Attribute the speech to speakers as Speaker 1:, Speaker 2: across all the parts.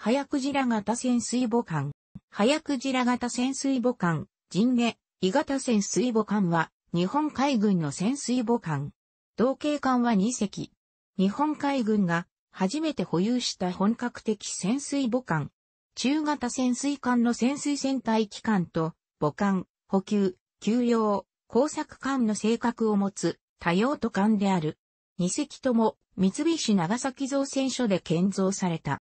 Speaker 1: 早くじら型潜水母艦。早くじら型潜水母艦、陣下、鋳型潜水母艦は、日本海軍の潜水母艦。同型艦は2隻。日本海軍が、初めて保有した本格的潜水母艦。中型潜水艦の潜水船隊機関と、母艦、補給、給養、工作艦の性格を持つ、多用途艦である。2隻とも、三菱長崎造船所で建造された。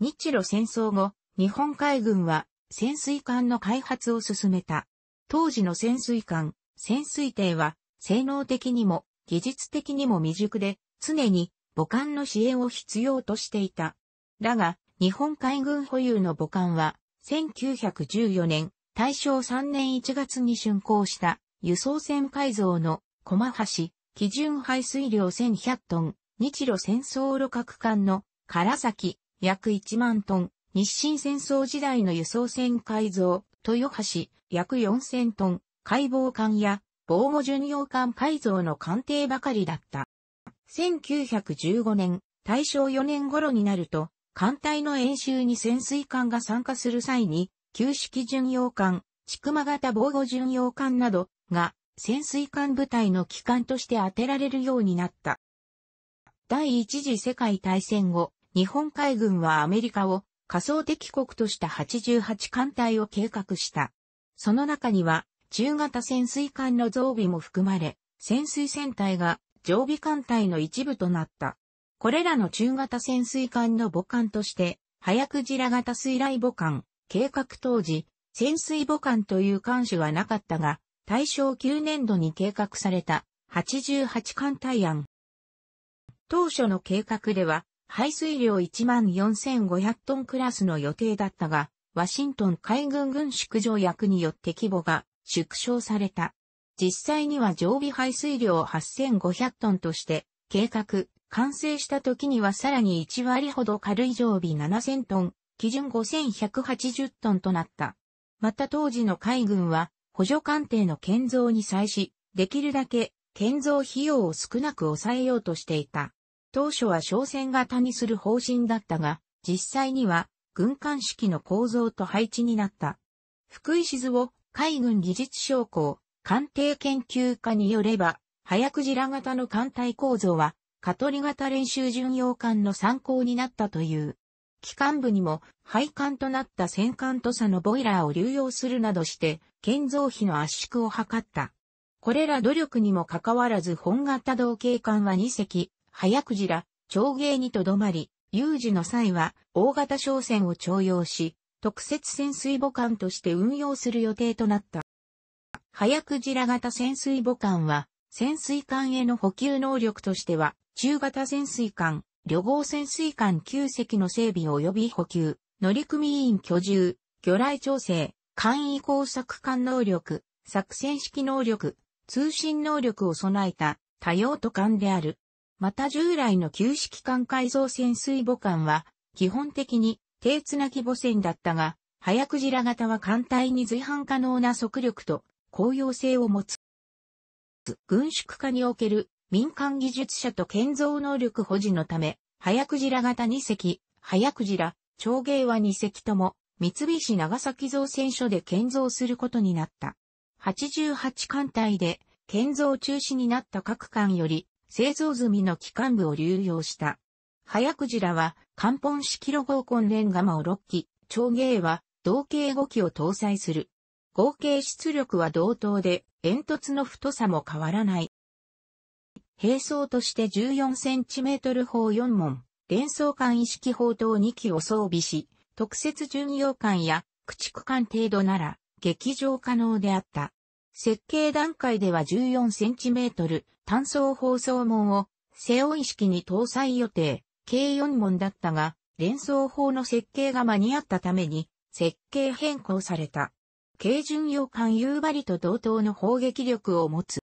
Speaker 1: 日露戦争後、日本海軍は潜水艦の開発を進めた。当時の潜水艦、潜水艇は、性能的にも、技術的にも未熟で、常に母艦の支援を必要としていた。だが、日本海軍保有の母艦は、1914年、大正3年1月に竣工した輸送船改造の駒橋、基準排水量1100トン、日露戦争路各艦の唐崎、約1万トン、日清戦争時代の輸送船改造、豊橋、約4000トン、解剖艦や防護巡洋艦改造の艦艇ばかりだった。1915年、大正4年頃になると、艦隊の演習に潜水艦が参加する際に、旧式巡洋艦、千曲型防護巡洋艦などが潜水艦部隊の機関として当てられるようになった。第一次世界大戦後、日本海軍はアメリカを仮想敵国とした88艦隊を計画した。その中には、中型潜水艦の増備も含まれ、潜水船隊が常備艦隊の一部となった。これらの中型潜水艦の母艦として、早くじら型水雷母艦、計画当時、潜水母艦という艦種はなかったが、大正9年度に計画された88艦隊案。当初の計画では、排水量14,500トンクラスの予定だったが、ワシントン海軍軍縮条約によって規模が縮小された。実際には常備排水量8,500トンとして、計画、完成した時にはさらに1割ほど軽い常備7,000トン、基準5,180トンとなった。また当時の海軍は、補助艦艇の建造に際し、できるだけ建造費用を少なく抑えようとしていた。当初は商船型にする方針だったが、実際には軍艦式の構造と配置になった。福井静を海軍技術将校、艦艇研究家によれば、早くじら型の艦隊構造は、カトリ型練習巡洋艦の参考になったという。機関部にも配管となった戦艦と佐のボイラーを流用するなどして、建造費の圧縮を図った。これら努力にもかかわらず本型同型艦は2隻、早くじら、長芸にとどまり、有事の際は大型商船を徴用し、特設潜水母艦として運用する予定となった。早くじら型潜水母艦は、潜水艦への補給能力としては、中型潜水艦、旅行潜水艦9隻の整備及び補給、乗組員居住、魚雷調整、艦易工作艦能力、作戦式能力、通信能力を備えた多用途艦である。また従来の旧式艦改造潜水母艦は、基本的に低つな母船だったが、早くじら型は艦隊に随伴可能な速力と効用性を持つ。軍縮化における民間技術者と建造能力保持のため、早くじら型2隻、早くじら、長芸は2隻とも、三菱長崎造船所で建造することになった。88艦隊で建造中止になった各艦より製造済みの機関部を流用した。早クジラは、関本式ロ合ンレンガマを6機、長芸は、同型5機を搭載する。合計出力は同等で、煙突の太さも変わらない。並走として 14cm 砲4門、連装艦意識砲等2機を装備し、特設巡洋艦や駆逐艦程度なら、劇場可能であった。設計段階では 14cm、単装放送門を背オい式に搭載予定、計4門だったが、連想法の設計が間に合ったために、設計変更された。軽巡洋艦夕張と同等の砲撃力を持つ。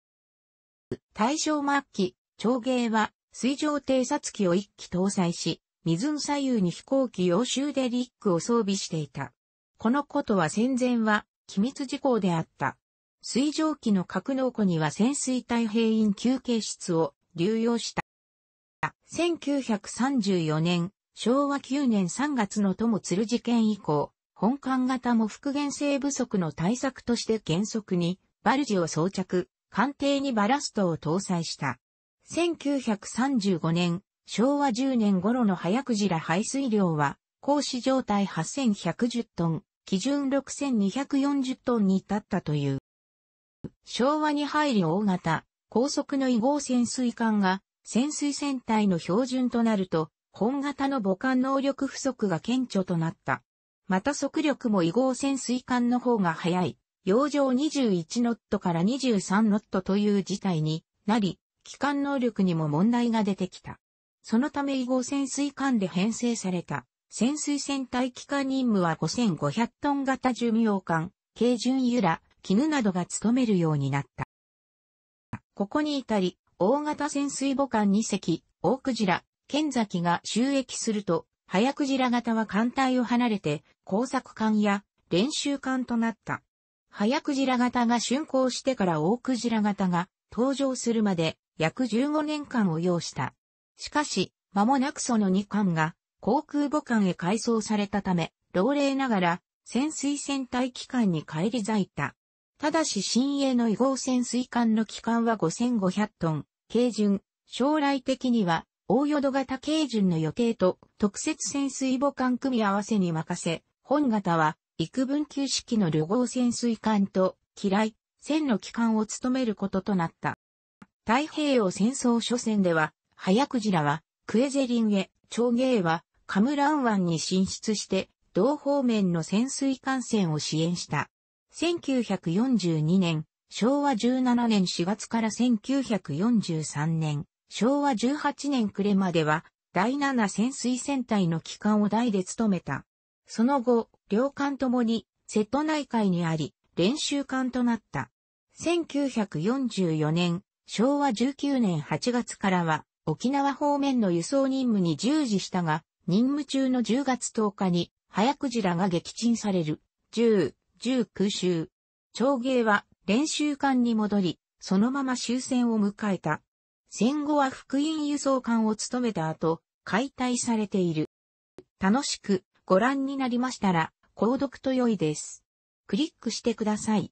Speaker 1: 大正末期、長芸は水上偵察機を1機搭載し、水の左右に飛行機用州でリックを装備していた。このことは戦前は機密事項であった。水蒸気の格納庫には潜水隊兵員休憩室を流用した。1934年、昭和9年3月の友鶴事件以降、本艦型も復元性不足の対策として原則に、バルジを装着、艦艇にバラストを搭載した。1935年、昭和10年頃の早くじら排水量は、行使状態8110トン、基準6240トンに至ったという。昭和に入り大型、高速の移合潜水艦が潜水船体の標準となると、本型の母艦能力不足が顕著となった。また速力も移合潜水艦の方が速い、洋上21ノットから23ノットという事態になり、機関能力にも問題が出てきた。そのため移合潜水艦で編成された潜水船体機関任務は5500トン型巡洋艦、軽巡由ら、絹などが務めるようになった。ここに至り、大型潜水母艦2隻、大クジラ、剣崎が収益すると、早クジラ型は艦隊を離れて、工作艦や練習艦となった。早クジラ型が竣工してから大クジラ型が登場するまで約15年間を要した。しかし、間もなくその2艦が航空母艦へ改装されたため、老齢ながら潜水船隊機関に返り咲いた。ただし新鋭の移合潜水艦の機関は5500トン、軽巡、将来的には、大淀型軽巡の予定と特設潜水母艦組み合わせに任せ、本型は、幾分級式の旅合潜水艦と、機雷、線の機関を務めることとなった。太平洋戦争初戦では、早クジラは、クエゼリンへ、長芸は、カムラン湾に進出して、同方面の潜水艦船を支援した。1942年、昭和17年4月から1943年、昭和18年暮れまでは、第7潜水船隊の機関を代で務めた。その後、両艦ともに、瀬戸内海にあり、練習艦となった。1944年、昭和19年8月からは、沖縄方面の輸送任務に従事したが、任務中の10月10日に、早くじらが撃沈される。10、十九周。長芸は練習艦に戻り、そのまま終戦を迎えた。戦後は福音輸送艦を務めた後、解体されている。楽しくご覧になりましたら、購読と良いです。クリックしてください。